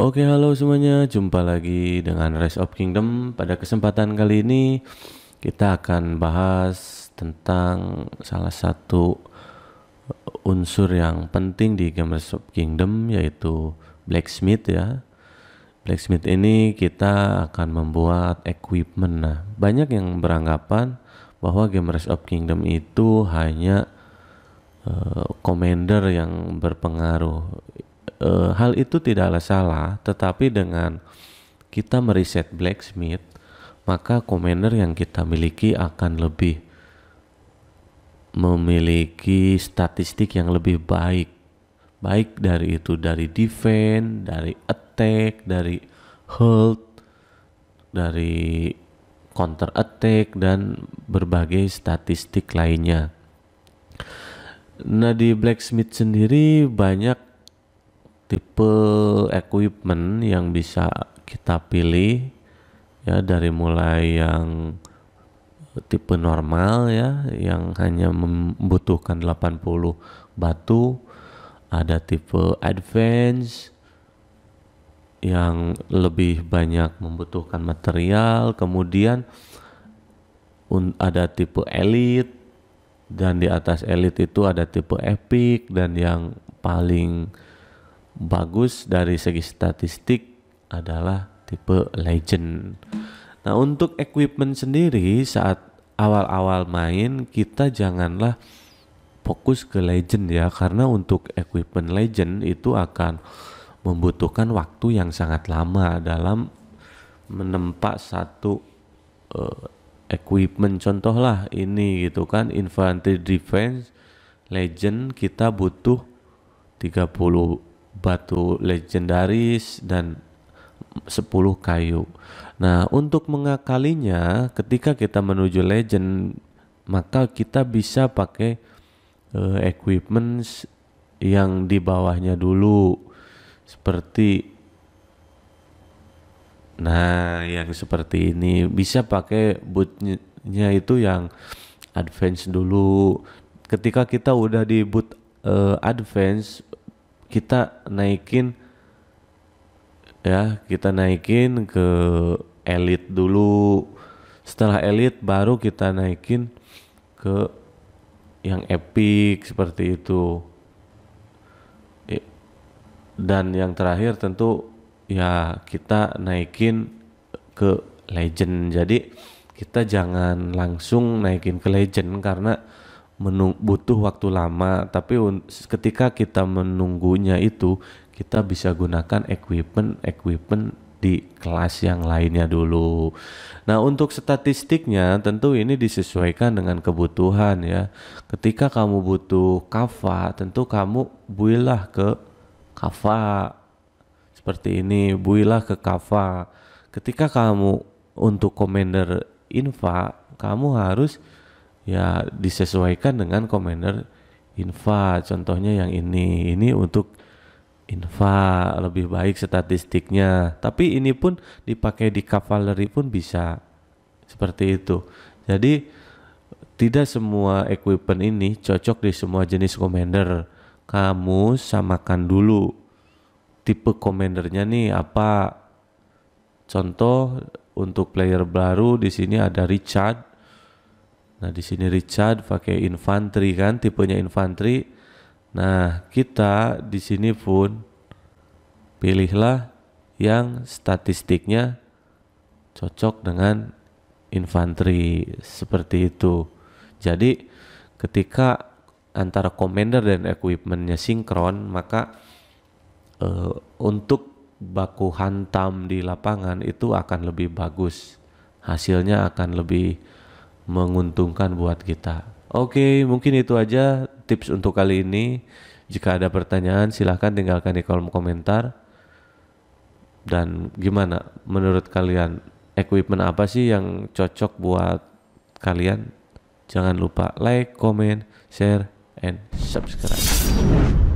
Oke halo semuanya, jumpa lagi dengan Rise of Kingdom. Pada kesempatan kali ini kita akan bahas tentang salah satu unsur yang penting di game Rise of Kingdom yaitu blacksmith ya. Blacksmith ini kita akan membuat equipment. Nah, banyak yang beranggapan bahwa game Rise of Kingdom itu hanya uh, commander yang berpengaruh e, hal itu tidaklah salah, tetapi dengan kita meriset blacksmith, maka commander yang kita miliki akan lebih memiliki statistik yang lebih baik. Baik dari itu dari defense, dari attack, dari hold, dari counter attack dan berbagai statistik lainnya. Nah, di Blacksmith sendiri banyak tipe equipment yang bisa kita pilih ya dari mulai yang tipe normal ya yang hanya membutuhkan 80 batu ada tipe advance yang lebih banyak membutuhkan material kemudian ada tipe elite dan di atas elite itu ada tipe epic dan yang paling bagus dari segi statistik adalah tipe legend. Nah, untuk equipment sendiri saat awal-awal main kita janganlah fokus ke legend ya karena untuk equipment legend itu akan membutuhkan waktu yang sangat lama dalam menempa satu uh, equipment contohlah ini gitu kan infantry defense legend kita butuh 30 batu legendaris dan 10 kayu. Nah, untuk mengakalinya ketika kita menuju legend maka kita bisa pakai uh, eh, equipment yang di bawahnya dulu seperti nah yang seperti ini bisa pakai bootnya itu yang advance dulu ketika kita udah di boot uh, advance kita naikin ya kita naikin ke elit dulu setelah elit baru kita naikin ke yang epic seperti itu dan yang terakhir tentu ya kita naikin ke legend jadi kita jangan langsung naikin ke legend karena menung butuh waktu lama tapi ketika kita menunggunya itu kita bisa gunakan equipment equipment di kelas yang lainnya dulu. Nah, untuk statistiknya tentu ini disesuaikan dengan kebutuhan ya. Ketika kamu butuh Kava tentu kamu builah ke Kava Seperti ini, builah ke Kava. Ketika kamu untuk commander infa, kamu harus ya disesuaikan dengan commander infa contohnya yang ini ini untuk infa lebih baik statistiknya tapi ini pun dipakai di cavalry pun bisa seperti itu jadi tidak semua equipment ini cocok di semua jenis commander kamu samakan dulu tipe commandernya nih apa contoh untuk player baru di sini ada Richard Nah di sini Richard pakai infanteri kan, tipenya infanteri. Nah kita di sini pun pilihlah yang statistiknya cocok dengan infanteri seperti itu. Jadi ketika antara commander dan equipmentnya sinkron maka uh, untuk baku hantam di lapangan itu akan lebih bagus hasilnya akan lebih menguntungkan buat kita. Oke, mungkin itu aja tips untuk kali ini. Jika ada pertanyaan silahkan tinggalkan di kolom komentar. Dan gimana menurut kalian equipment apa sih yang cocok buat kalian? Jangan lupa like, comment, share, and subscribe.